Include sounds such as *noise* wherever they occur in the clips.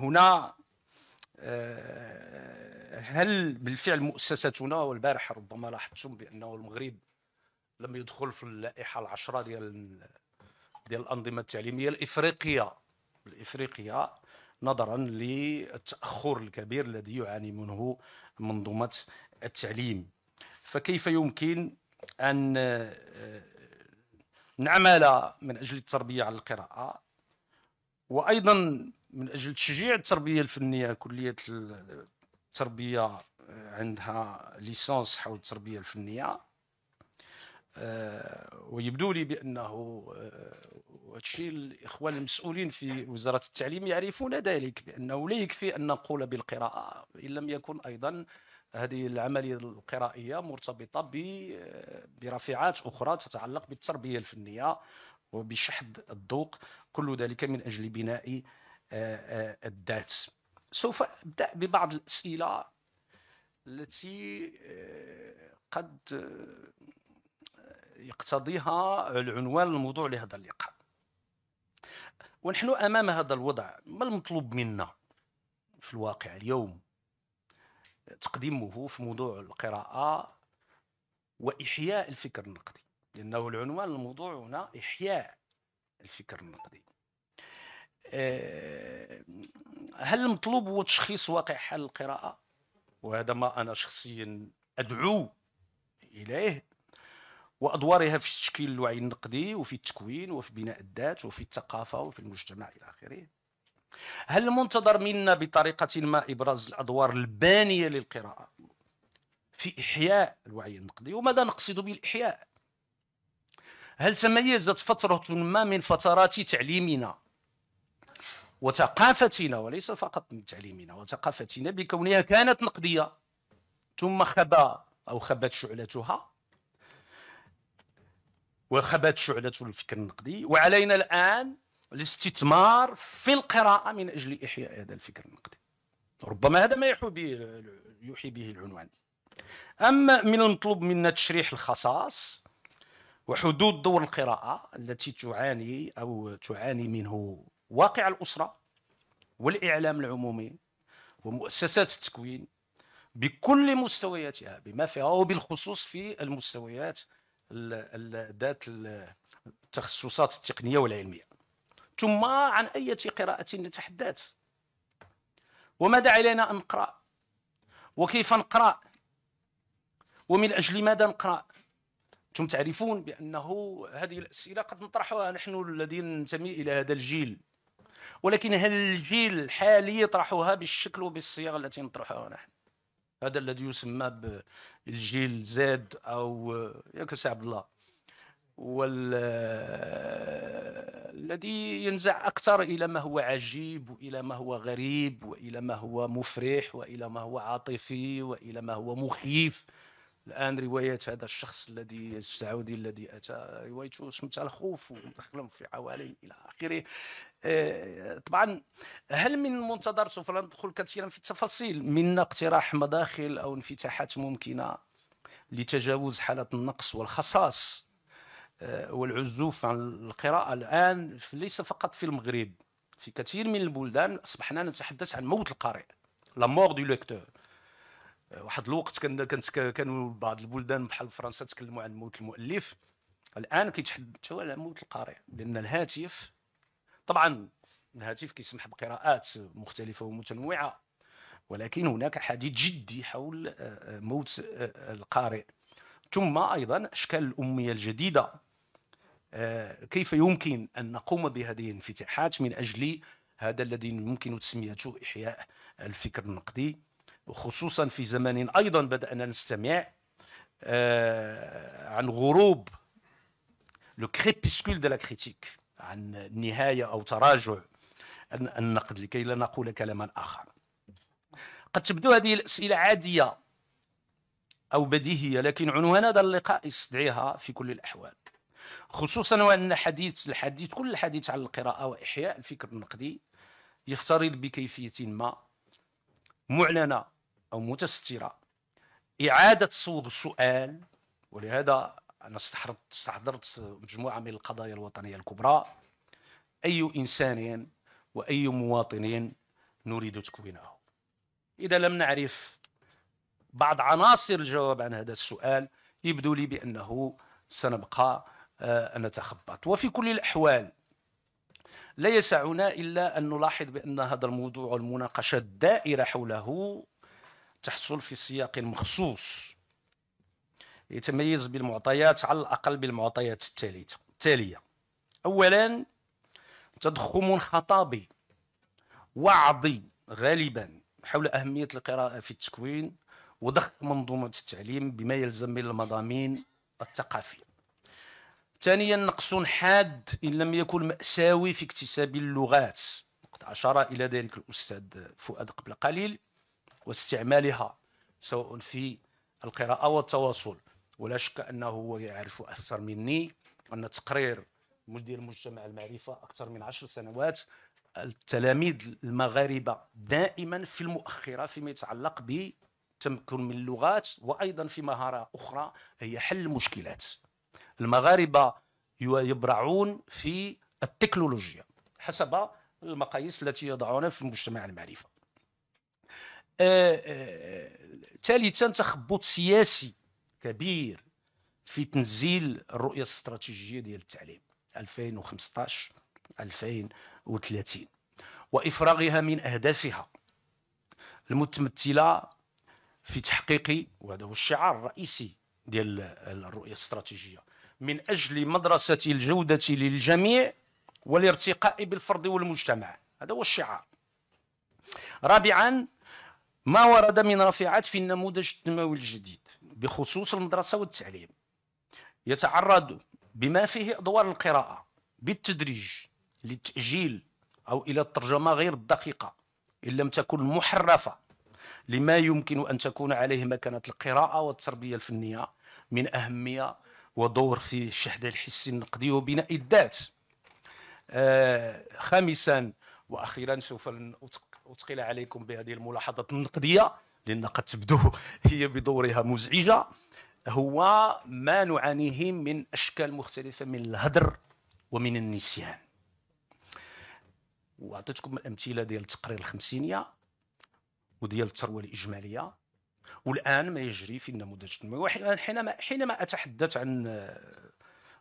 هنا آه، هل بالفعل مؤسستنا والبارح ربما لاحظتم بانه المغرب لم يدخل في اللائحه العشره ديال ديال الانظمه التعليميه الافريقيه الافريقيه نظرا للتاخر الكبير الذي يعاني منه منظومه التعليم فكيف يمكن ان آه، نعمل من اجل التربيه على القراءه وايضا من اجل تشجيع التربيه الفنيه كليه التربيه آه، عندها ليسانس حول التربيه الفنيه آه، ويبدو لي بانه آه، وهادشي الاخوان المسؤولين في وزاره التعليم يعرفون ذلك بانه لا يكفي ان نقول بالقراءه ان لم يكن ايضا هذه العمليه القرائيه مرتبطه برافعات اخرى تتعلق بالتربيه الفنيه وبشحذ الذوق كل ذلك من اجل بناء آه، آه، الداتس سوف أبدأ ببعض الأسئلة التي آه، قد يقتضيها العنوان الموضوع لهذا اللقاء ونحن أمام هذا الوضع ما المطلوب منا في الواقع اليوم تقديمه في موضوع القراءة وإحياء الفكر النقدي لأنه العنوان الموضوع هنا إحياء الفكر النقدي آه، هل المطلوب هو تشخيص واقع حال القراءة وهذا ما أنا شخصيا أدعو إليه وأدوارها في تشكيل الوعي النقدي وفي التكوين وفي بناء الذات وفي الثقافة وفي المجتمع إلى آخره هل المنتظر منا بطريقة ما إبراز الأدوار البانية للقراءة في إحياء الوعي النقدي وماذا نقصد بالإحياء هل تميزت فترة ما من فترات تعليمنا وثقافتنا وليس فقط من تعليمنا وثقافتنا بكونها كانت نقدية ثم خبا أو خبت شعلتها وخبت شعلة الفكر النقدي وعلينا الآن الاستثمار في القراءة من أجل إحياء هذا الفكر النقدي ربما هذا ما يحيي به به العنوان أما من المطلوب منا تشريح الخصائص وحدود دور القراءة التي تعاني أو تعاني منه واقع الاسره والاعلام العمومي ومؤسسات التكوين بكل مستوياتها بما فيها وبالخصوص في المستويات ذات التخصصات التقنيه والعلميه ثم عن اي قراءه نتحدث وماذا علينا ان نقرا وكيف نقرا ومن اجل ماذا نقرا انتم تعرفون بانه هذه الاسئله قد نطرحها نحن الذين ننتمي الى هذا الجيل ولكن هل الجيل الحالي يطرحها بالشكل وبالصياغه التي نطرحها نحن هذا الذي يسمى بالجيل زاد او ياك سي عبد الله وال الذي ينزع اكثر الى ما هو عجيب والى ما هو غريب والى ما هو مفرح والى ما هو عاطفي والى ما هو مخيف الان روايات هذا الشخص الذي السعودي الذي اتى روايته سمتها الخوف ودخلهم في عوالم الى اخره آه، طبعا هل من المنتظر سوف لا ندخل كثيرا في التفاصيل منا اقتراح مداخل او انفتاحات ممكنه لتجاوز حاله النقص والخصاص آه، والعزوف عن القراءه الان ليس فقط في المغرب في كثير من البلدان اصبحنا نتحدث عن موت القارئ لا مور دو ليكتور واحد الوقت كان كانت كانوا بعض البلدان بحال فرنسا تكلموا عن موت المؤلف الان كيتحدثوا على موت القارئ لان الهاتف طبعا الهاتف كيسمح بقراءات مختلفه ومتنوعه ولكن هناك حديث جدي حول آه، آه، موت آه، القارئ ثم ايضا اشكال الاميه الجديده كيف يمكن ان نقوم بهذه الانفتاحات من اجل هذا الذي يمكن تسميته احياء الفكر النقدي وخصوصا في زمان ايضا بدانا نستمع عن غروب لو كريبيسكول دو لا كريتيك عن نهاية أو تراجع النقد لكي لا نقول كلاما آخر قد تبدو هذه الأسئلة عادية أو بديهية لكن عنوان هذا اللقاء يستدعيها في كل الأحوال خصوصا وأن حديث الحديث كل الحديث عن القراءة وإحياء الفكر النقدي يفترض بكيفية ما معلنة أو متسترة إعادة صوغ السؤال ولهذا انا استحضرت استحضرت مجموعه من القضايا الوطنيه الكبرى اي انسان واي مواطن نريد تكوينه اذا لم نعرف بعض عناصر الجواب عن هذا السؤال يبدو لي بانه سنبقى آه، نتخبط وفي كل الاحوال لا يسعنا الا ان نلاحظ بان هذا الموضوع والمناقشه الدائره حوله تحصل في سياق مخصوص يتميز بالمعطيات على الأقل بالمعطيات التالية التالية أولا تضخم خطابي وعظي غالبا حول أهمية القراءة في التكوين وضخ منظومة التعليم بما يلزم من المضامين الثقافية ثانيا نقص حاد إن لم يكن مأساوي في اكتساب اللغات وقد أشار إلى ذلك الأستاذ فؤاد قبل قليل واستعمالها سواء في القراءة والتواصل ولا شك انه يعرف اكثر مني ان تقرير مدير مجتمع المعرفه اكثر من عشر سنوات التلاميذ المغاربه دائما في المؤخره فيما يتعلق بتمكن من اللغات وايضا في مهاره اخرى هي حل المشكلات المغاربه يبرعون في التكنولوجيا حسب المقاييس التي يضعونها في مجتمع المعرفه آه، آه، آه، ثالثا تخبط سياسي كبير في تنزيل الرؤيه الاستراتيجيه ديال التعليم 2015 2030 وافراغها من اهدافها المتمثله في تحقيق وهذا هو الشعار الرئيسي ديال الرؤيه الاستراتيجيه من اجل مدرسه الجوده للجميع والارتقاء بالفرد والمجتمع هذا هو الشعار رابعا ما ورد من رفعات في النموذج التنموي الجديد بخصوص المدرسة والتعليم يتعرض بما فيه أدوار القراءة بالتدريج للتأجيل أو إلى الترجمة غير الدقيقة إن لم تكن محرفة لما يمكن أن تكون عليه مكانة القراءة والتربية الفنية من أهمية ودور في الشحذ الحسي النقدي وبناء الذات آه خامسا وأخيرا سوف أثقل عليكم بهذه الملاحظات النقدية لأن قد تبدو *laughs* هي بدورها مزعجة هو ما نعانيه من أشكال مختلفة من الهدر ومن النسيان وعطيتكم الأمثلة ديال التقرير الخمسينية وديال الثروة الإجمالية والآن ما يجري في النموذج التنموي حينما حينما أتحدث عن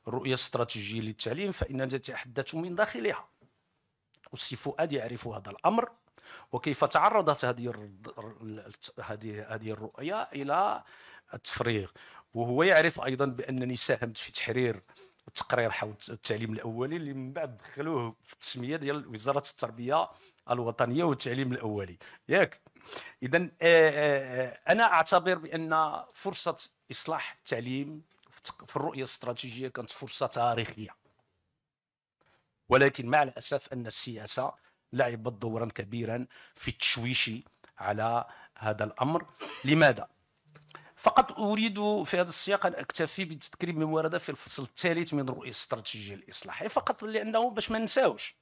الرؤية الاستراتيجية للتعليم فإننا نتحدث من داخلها والسي فؤاد يعرف هذا الأمر وكيف تعرضت هذه هذه هذه الرؤيه الى التفريغ وهو يعرف ايضا بانني ساهمت في تحرير التقرير حول التعليم الاولي اللي من بعد دخلوه في التسميه ديال وزاره التربيه الوطنيه والتعليم الاولي ياك اذا آه، آه، آه، انا اعتبر بان فرصه اصلاح التعليم في الرؤيه الاستراتيجيه كانت فرصه تاريخيه ولكن مع الاسف ان السياسه لعبت دورا كبيرا في التشويش على هذا الامر لماذا فقط اريد في هذا السياق ان اكتفي بتذكير ما ورد في الفصل الثالث من رؤيه الاستراتيجيه الاصلاحيه فقط لانه باش ما ننساوش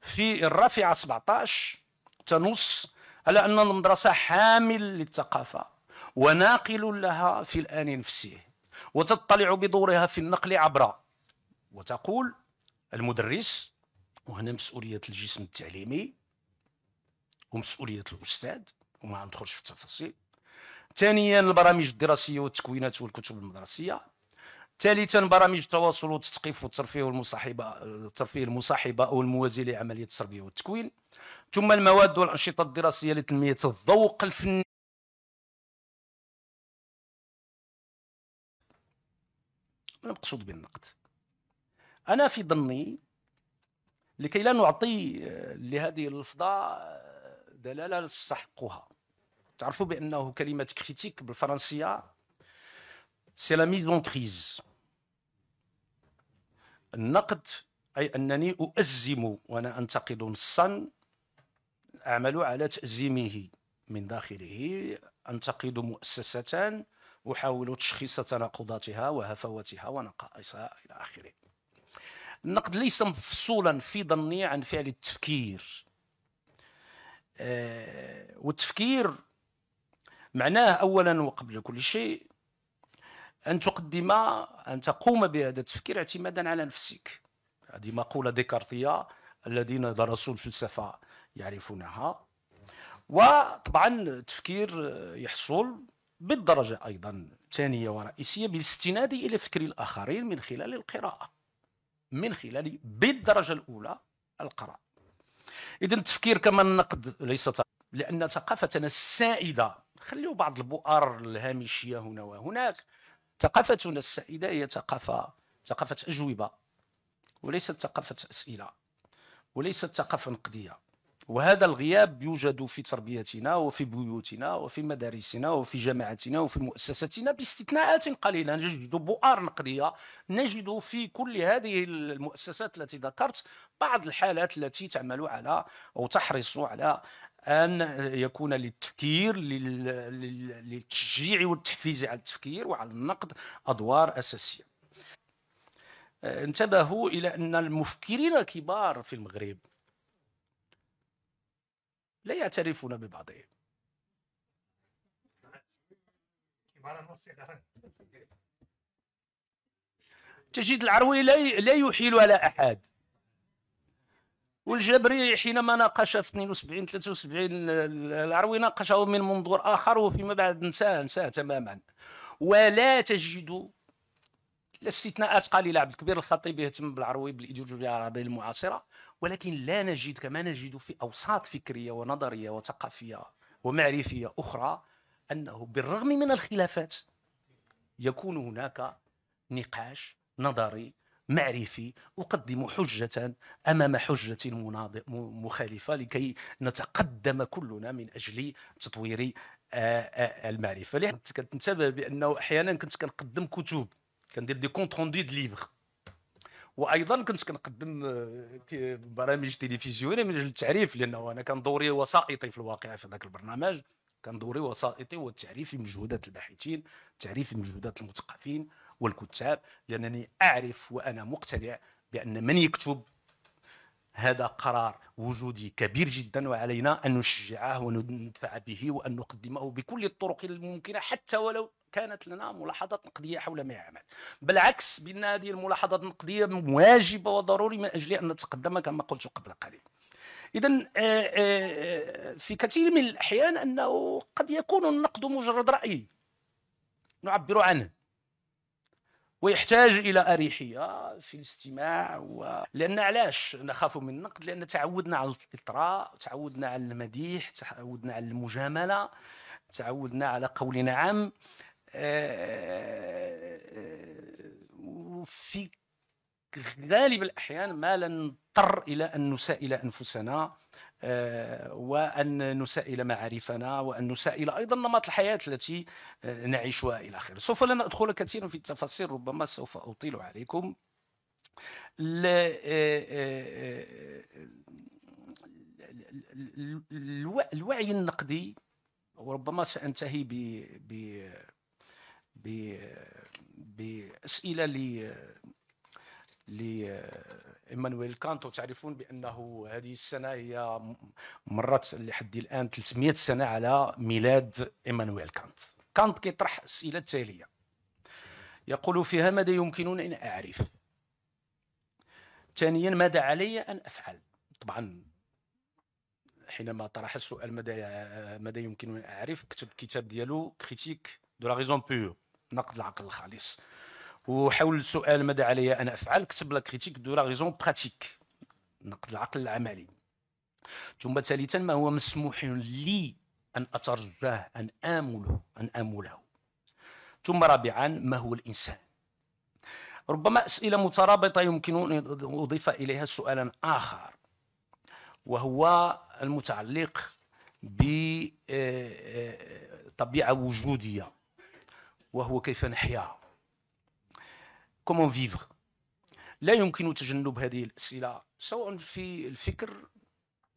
في الرافعه 17 تنص على ان المدرسه حامل للثقافه وناقل لها في الان نفسه وتطلع بدورها في النقل عبر وتقول المدرس وهنا مسؤوليه الجسم التعليمي ومسؤوليه الاستاذ وما ندخلش في التفاصيل ثانيا البرامج الدراسيه والتكوينات والكتب المدرسيه ثالثا برامج التواصل والتثقيف والترفيه والمصاحبه الترفيه المصاحبه او الموازيه لعمليه التربيه والتكوين ثم المواد والانشطه الدراسيه لتنميه الذوق الفني المقصود بالنقد انا في ظني لكي لا نعطي آه، لهذه اللفظه آه، دلاله تستحقها تعرفوا بانه كلمه كريتيك بالفرنسيه سي لا ميز كريز النقد اي انني اؤزم وانا انتقد نصا اعمل على تازيمه من داخله انتقد مؤسسه احاول تشخيص تناقضاتها وهفواتها ونقائصها الى اخره النقد ليس مفصولا في ظني عن فعل التفكير آه والتفكير معناه اولا وقبل كل شيء ان تقدم ان تقوم بهذا التفكير اعتمادا على نفسك هذه مقوله ديكارتيه الذين درسوا الفلسفه يعرفونها وطبعا التفكير يحصل بالدرجه ايضا ثانيه ورئيسيه بالاستناد الى فكر الاخرين من خلال القراءه من خلال بالدرجه الاولى القراءه اذا التفكير كما النقد ليس لان ثقافتنا السائده خليوا بعض البؤر الهامشيه هنا وهناك ثقافتنا السائده هي ثقافه ثقافه اجوبه وليست ثقافه اسئله وليست ثقافه نقديه وهذا الغياب يوجد في تربيتنا وفي بيوتنا وفي مدارسنا وفي جامعاتنا وفي مؤسساتنا باستثناءات قليله نجد بؤر نقديه نجد في كل هذه المؤسسات التي ذكرت بعض الحالات التي تعمل على او تحرص على ان يكون للتفكير للتشجيع والتحفيز على التفكير وعلى النقد ادوار اساسيه انتبهوا الى ان المفكرين الكبار في المغرب لا يعترفون ببعضهم تجد العروي لا يحيل على احد والجبري حينما ناقش في 72 73 العروي ناقشه من منظور اخر وفيما بعد انساه انساه تماما ولا تجد الاستثناءات قليله عبد الكبير الخطيب يهتم بالعروي بالايديولوجيا العربيه المعاصره ولكن لا نجد كما نجد في أوساط فكرية ونظرية وثقافية ومعرفية أخرى أنه بالرغم من الخلافات يكون هناك نقاش نظري معرفي أقدم حجة أمام حجة مخالفة لكي نتقدم كلنا من أجل تطوير المعرفة كنت كنتبه بأنه أحيانا كنت كنقدم كتب كندير دي كونت روندو دي ليبر وايضا كنت كنقدم آه، برامج تلفزيونيه من اجل التعريف لانه انا كان دوري وسائطي في الواقع في ذاك البرنامج كان دوري وسائطي هو التعريف بمجهودات الباحثين تعريف بمجهودات المثقفين والكتاب لانني اعرف وانا مقتنع بان من يكتب هذا قرار وجودي كبير جدا وعلينا ان نشجعه وندفع به وان نقدمه بكل الطرق الممكنه حتى ولو كانت لنا ملاحظات نقديه حول ما يعمل بالعكس بان هذه الملاحظات النقديه واجبه وضروري من اجل ان نتقدم كما قلت قبل قليل اذا آه، آه، آه، في كثير من الاحيان انه قد يكون النقد مجرد راي نعبر عنه ويحتاج الى اريحيه في الاستماع و... لان علاش نخاف من النقد لان تعودنا على الاطراء تعودنا على المديح تعودنا على المجامله تعودنا على قول نعم آه، آه، وفي غالب الاحيان ما لا نضطر الى ان نسائل انفسنا وأن نسائل معارفنا وأن نسائل أيضا نمط الحياة التي آه، نعيشها إلى آخره سوف لن أدخل كثيرا في التفاصيل ربما سوف أطيل عليكم آه، آه، الوعي النقدي وربما سأنتهي ب ب ب بأسئلة ل ل ايمانويل كانت تعرفون بانه هذه السنه هي مرت لحد الان 300 سنه على ميلاد ايمانويل كانت كانت كيطرح الاسئله التاليه يقول فيها ماذا يمكنني ان اعرف ثانيا ماذا علي ان افعل طبعا حينما طرح السؤال ماذا ماذا يمكن ان اعرف كتب كتاب ديالو كريتيك دو لا ريزون بيور نقد العقل الخالص وحول السؤال ماذا علي ان افعل كتب لا كريتيك دو لا ريزون براتيك نقد العقل العملي ثم ثالثا ما هو مسموح لي ان اترجاه ان امله ان امله ثم رابعا ما هو الانسان ربما اسئله مترابطه يمكن ان اضيف اليها سؤالا اخر وهو المتعلق بطبيعه آه، آه، وجوديه وهو كيف نحيا كومون فيفر لا يمكن تجنب هذه الاسئله سواء في الفكر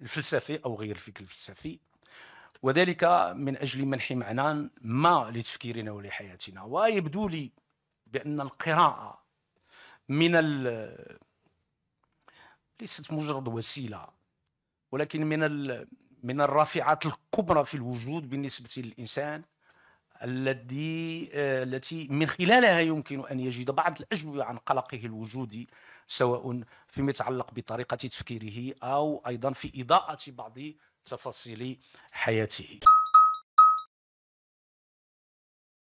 الفلسفي او غير الفكر الفلسفي وذلك من اجل منح معنى ما لتفكيرنا ولحياتنا ويبدو لي بان القراءه من ال... ليست مجرد وسيله ولكن من ال... من الرافعات الكبرى في الوجود بالنسبه للانسان الذي آه، التي من خلالها يمكن ان يجد بعض الاجوبه عن قلقه الوجودي سواء فيما يتعلق بطريقه تفكيره او ايضا في اضاءه بعض تفاصيل حياته